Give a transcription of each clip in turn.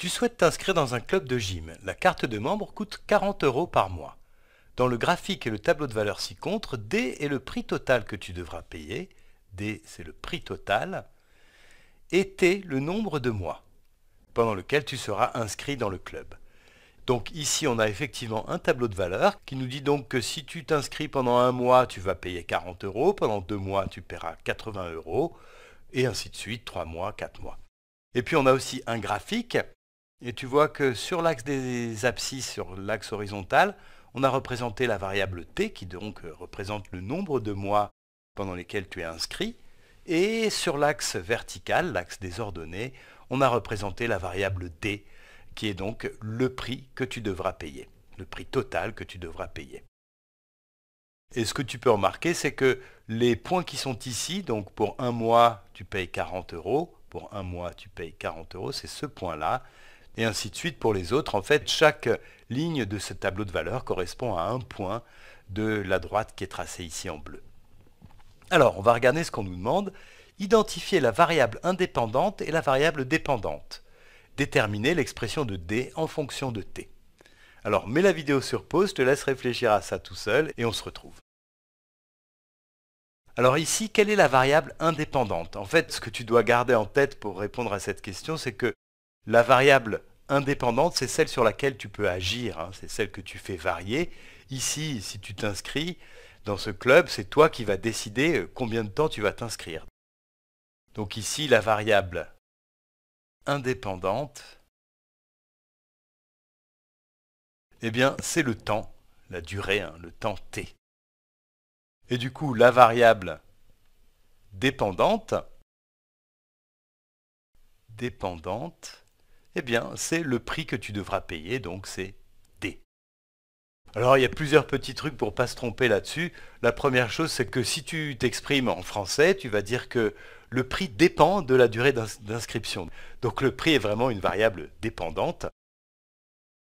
Tu souhaites t'inscrire dans un club de gym. La carte de membre coûte 40 euros par mois. Dans le graphique et le tableau de valeur ci-contre, D est le prix total que tu devras payer. D, c'est le prix total. Et T, le nombre de mois pendant lequel tu seras inscrit dans le club. Donc ici, on a effectivement un tableau de valeur qui nous dit donc que si tu t'inscris pendant un mois, tu vas payer 40 euros, pendant deux mois, tu paieras 80 euros, et ainsi de suite, trois mois, quatre mois. Et puis on a aussi un graphique et tu vois que sur l'axe des abscisses, sur l'axe horizontal, on a représenté la variable t, qui donc euh, représente le nombre de mois pendant lesquels tu es inscrit. Et sur l'axe vertical, l'axe des ordonnées, on a représenté la variable d, qui est donc le prix que tu devras payer, le prix total que tu devras payer. Et ce que tu peux remarquer, c'est que les points qui sont ici, donc pour un mois, tu payes 40 euros, pour un mois, tu payes 40 euros, c'est ce point-là, et ainsi de suite pour les autres. En fait, chaque ligne de ce tableau de valeurs correspond à un point de la droite qui est tracée ici en bleu. Alors, on va regarder ce qu'on nous demande. Identifier la variable indépendante et la variable dépendante. Déterminer l'expression de D en fonction de T. Alors, mets la vidéo sur pause, te laisse réfléchir à ça tout seul et on se retrouve. Alors ici, quelle est la variable indépendante En fait, ce que tu dois garder en tête pour répondre à cette question, c'est que la variable indépendante, c'est celle sur laquelle tu peux agir, hein. c'est celle que tu fais varier. Ici, si tu t'inscris dans ce club, c'est toi qui vas décider euh, combien de temps tu vas t'inscrire. Donc ici, la variable indépendante, eh bien, c'est le temps, la durée, hein, le temps t. Et du coup, la variable dépendante, dépendante, eh bien, c'est le prix que tu devras payer, donc c'est D. Alors, il y a plusieurs petits trucs pour ne pas se tromper là-dessus. La première chose, c'est que si tu t'exprimes en français, tu vas dire que le prix dépend de la durée d'inscription. Donc, le prix est vraiment une variable dépendante.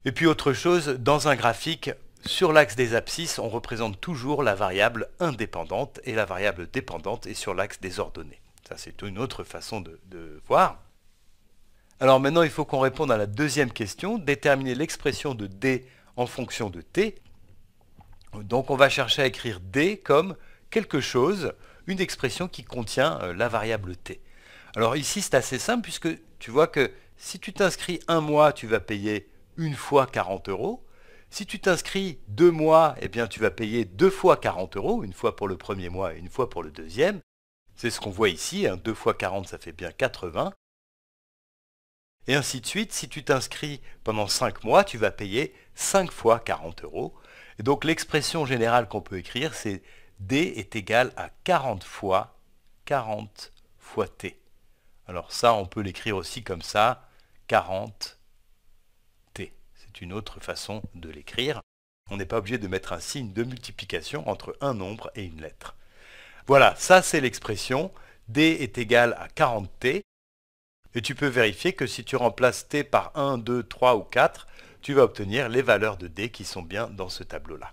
Et puis, autre chose, dans un graphique, sur l'axe des abscisses, on représente toujours la variable indépendante et la variable dépendante est sur l'axe des ordonnées. Ça, c'est une autre façon de, de voir. Alors maintenant, il faut qu'on réponde à la deuxième question, déterminer l'expression de D en fonction de T. Donc on va chercher à écrire D comme quelque chose, une expression qui contient euh, la variable T. Alors ici, c'est assez simple puisque tu vois que si tu t'inscris un mois, tu vas payer une fois 40 euros. Si tu t'inscris deux mois, eh bien, tu vas payer deux fois 40 euros, une fois pour le premier mois et une fois pour le deuxième. C'est ce qu'on voit ici, hein. deux 2 fois 40 ça fait bien 80 et ainsi de suite. Si tu t'inscris pendant 5 mois, tu vas payer 5 fois 40 euros. Et donc l'expression générale qu'on peut écrire, c'est D est égal à 40 fois 40 fois T. Alors ça, on peut l'écrire aussi comme ça, 40 T. C'est une autre façon de l'écrire. On n'est pas obligé de mettre un signe de multiplication entre un nombre et une lettre. Voilà, ça c'est l'expression D est égal à 40T. Et tu peux vérifier que si tu remplaces t par 1, 2, 3 ou 4, tu vas obtenir les valeurs de d qui sont bien dans ce tableau-là.